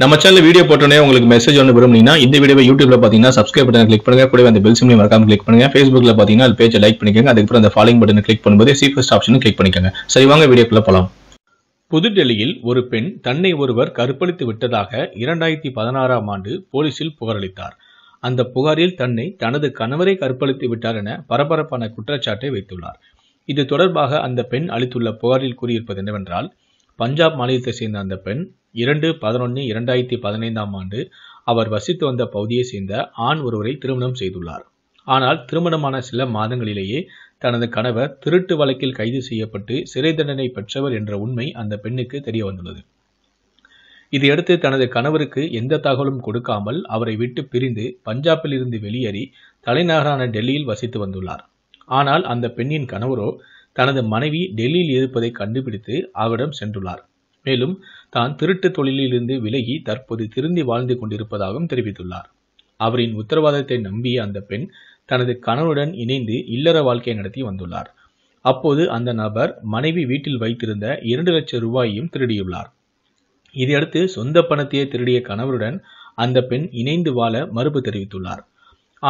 நம்ம channel video போட்டோன்னே உங்களுக்கு மெசேஜ் ஒன்று விரும்புனீங்கன்னா இந்த வீடியோ யூடியூப்ல பார்த்தீங்கன்னா சப்ஸ்கிரைப் பட்டன் கிளிக் பண்ணுங்க கூட அந்த பெல் சிம்லையும் மறக்காம கிளிக் பண்ணுங்க ஃபேஸ்புக்ல பார்த்தீங்கன்னா அது பேஜை லைக் பண்ணிக்கோங்க அதுக்கப்புறம் அந்த ஃபாலோ பட்டன் கிளிக் பண்ணும்போது சி ஃபர்ஸ்ட் ஆப்ஷனும் கிளிக் பண்ணிக்கோங்க சரி வாங்க வீடியோக்குள்ள போகலாம் புதுடெல்லியில் ஒரு பெண் தன்னை ஒருவர் கற்பழித்து விட்டதாக இரண்டாயிரத்தி பதினாறாம் ஆண்டு போலீசில் புகாரளித்தார் அந்த புகாரில் தன்னை தனது கணவரை கற்பழித்து விட்டார் என பரபரப்பான குற்றச்சாட்டை வைத்துள்ளார் இது தொடர்பாக அந்த பெண் அளித்துள்ள புகாரில் கூறியிருப்பது என்னவென்றால் பஞ்சாப் மாநிலத்தை சேர்ந்த அந்த பெண் இரண்டு பதினொன்று இரண்டாயிரத்தி பதினைந்தாம் ஆண்டு அவர் வசித்து வந்த பகுதியை சேர்ந்த ஆண் ஒருவரை திருமணம் செய்துள்ளார் ஆனால் திருமணமான சில மாதங்களிலேயே தனது கணவர் திருட்டு வழக்கில் கைது செய்யப்பட்டு சிறை தண்டனை பெற்றவர் என்ற உண்மை அந்த பெண்ணுக்கு தெரிய வந்துள்ளது இதையடுத்து தனது கணவருக்கு எந்த தகவலும் கொடுக்காமல் அவரை விட்டு பிரிந்து பஞ்சாபில் இருந்து வெளியேறி தலைநகரான டெல்லியில் வசித்து வந்துள்ளார் ஆனால் அந்த பெண்ணின் கணவரோ தனது மனைவி டெல்லியில் இருப்பதை கண்டுபிடித்து அவரிடம் சென்றுள்ளார் மேலும் தான் திருட்டு தொழிலிலிருந்து விலகி தற்போது திருந்தி வாழ்ந்து கொண்டிருப்பதாகவும் தெரிவித்துள்ளார் அவரின் உத்தரவாதத்தை நம்பிய அந்த பெண் தனது கணவருடன் இணைந்து இல்லற வாழ்க்கை நடத்தி வந்துள்ளார் அப்போது அந்த நபர் மனைவி வீட்டில் வைத்திருந்த இரண்டு லட்சம் ரூபாயையும் திருடியுள்ளார் இதையடுத்து சொந்த பணத்தையே திருடிய கணவருடன் அந்த பெண் இணைந்து வாழ மறுப்பு தெரிவித்துள்ளார்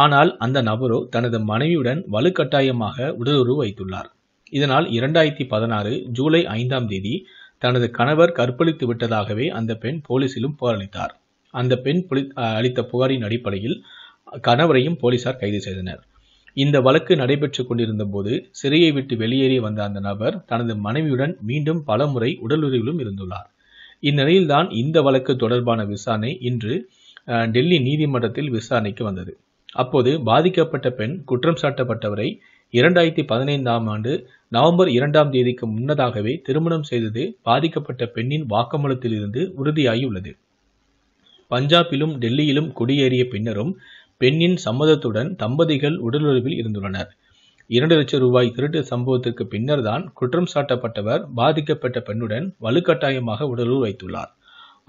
ஆனால் அந்த நபரோ தனது மனைவியுடன் வலுக்கட்டாயமாக உடலுறவு வைத்துள்ளார் இதனால் இரண்டாயிரத்தி பதினாறு ஜூலை ஐந்தாம் தேதி தனது கணவர் கற்பழித்து விட்டதாகவே அந்த பெண் போலீசிலும் புகாரளித்தார் அந்த பெண் அளித்த புகாரின் அடிப்படையில் கணவரையும் போலீசார் கைது செய்தனர் இந்த வழக்கு நடைபெற்று கொண்டிருந்த போது சிறையை விட்டு வெளியேறி வந்த அந்த நபர் தனது மனைவியுடன் மீண்டும் பல முறை உடலுறவிலும் இருந்துள்ளார் இந்நிலையில்தான் இந்த வழக்கு தொடர்பான விசாரணை இன்று டெல்லி நீதிமன்றத்தில் விசாரணைக்கு வந்தது அப்போது பாதிக்கப்பட்ட பெண் குற்றம் சாட்டப்பட்டவரை இரண்டாயிரத்தி பதினைந்தாம் ஆண்டு நவம்பர் இரண்டாம் தேதிக்கு முன்னதாகவே திருமணம் செய்தது பாதிக்கப்பட்ட பெண்ணின் இருந்து உறுதியாகியுள்ளது பஞ்சாபிலும் டெல்லியிலும் குடியேறிய பின்னரும் பெண்ணின் சம்மதத்துடன் தம்பதிகள் உடலுறவில் இருந்துள்ளனர் இரண்டு லட்சம் ரூபாய் திருட்டு சம்பவத்திற்கு பின்னர் தான் குற்றம் சாட்டப்பட்டவர் பாதிக்கப்பட்ட பெண்ணுடன் வலுக்கட்டாயமாக உடலுறவு வைத்துள்ளார்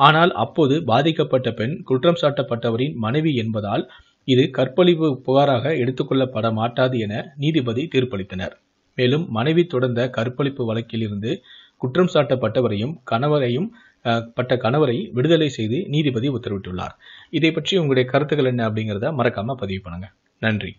ஆனால் அப்போது பாதிக்கப்பட்ட பெண் குற்றம் சாட்டப்பட்டவரின் மனைவி என்பதால் இது கற்பழிப்பு புகாராக எடுத்துக்கொள்ளப்பட மாட்டாது என நீதிபதி தீர்ப்பளித்தனர் மேலும் மனைவி தொடர்ந்த கற்பழிப்பு வழக்கிலிருந்து குற்றம் சாட்டப்பட்டவரையும் கணவரையும் பட்ட கணவரை விடுதலை செய்து நீதிபதி உத்தரவிட்டுள்ளார் இதை பற்றி உங்களுடைய கருத்துக்கள் என்ன அப்படிங்கிறத மறக்காம பதிவு பண்ணுங்க நன்றி